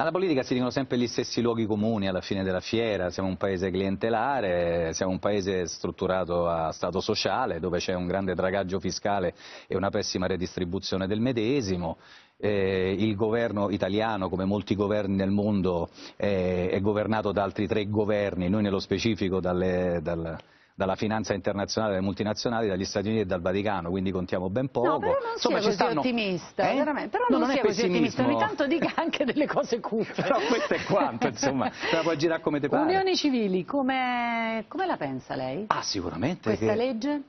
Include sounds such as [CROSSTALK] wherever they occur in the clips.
Alla politica si dicono sempre gli stessi luoghi comuni alla fine della fiera, siamo un paese clientelare, siamo un paese strutturato a stato sociale dove c'è un grande dragaggio fiscale e una pessima redistribuzione del medesimo, eh, il governo italiano, come molti governi nel mondo, eh, è governato da altri tre governi, noi nello specifico dalle, dal, dalla finanza internazionale delle multinazionali, dagli Stati Uniti e dal Vaticano, quindi contiamo ben poco. No, però non Insomma, sia stanno... ottimista, eh? però no, non, non sia così ottimista, ogni tanto dica anche delle cose cupe. però [LAUGHS] questo è quanto, insomma, te la puoi girare come te pare. Unioni civili, come, come la pensa lei? Ah, sicuramente. Questa che... legge?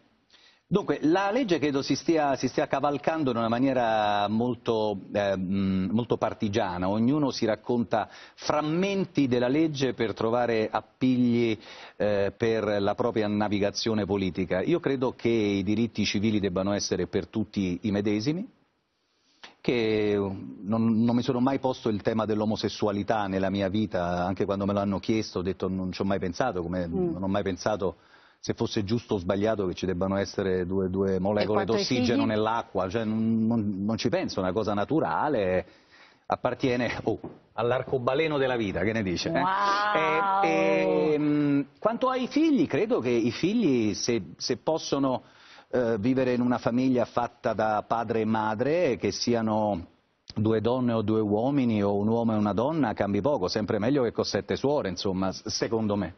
Dunque, la legge credo si stia, si stia, cavalcando in una maniera molto, eh, molto, partigiana, ognuno si racconta frammenti della legge per trovare appigli eh, per la propria navigazione politica. Io credo che i diritti civili debbano essere per tutti i medesimi, che non, non, mi sono mai posto il tema dell'omosessualità nella mia vita, anche quando me l'hanno chiesto ho detto non ci ho mai pensato, come mm. non ho mai pensato se fosse giusto o sbagliato che ci debbano essere due, due molecole d'ossigeno nell'acqua, cioè, non, non, ci penso, è una cosa naturale, appartiene oh, all'arcobaleno della vita, che ne dice? Wow. Eh? E, e, ehm, quanto ai figli, credo che i figli se, se possono eh, vivere in una famiglia fatta da padre e madre, che siano due donne o due uomini o un uomo e una donna cambi poco, sempre meglio che con sette suore, insomma, secondo me.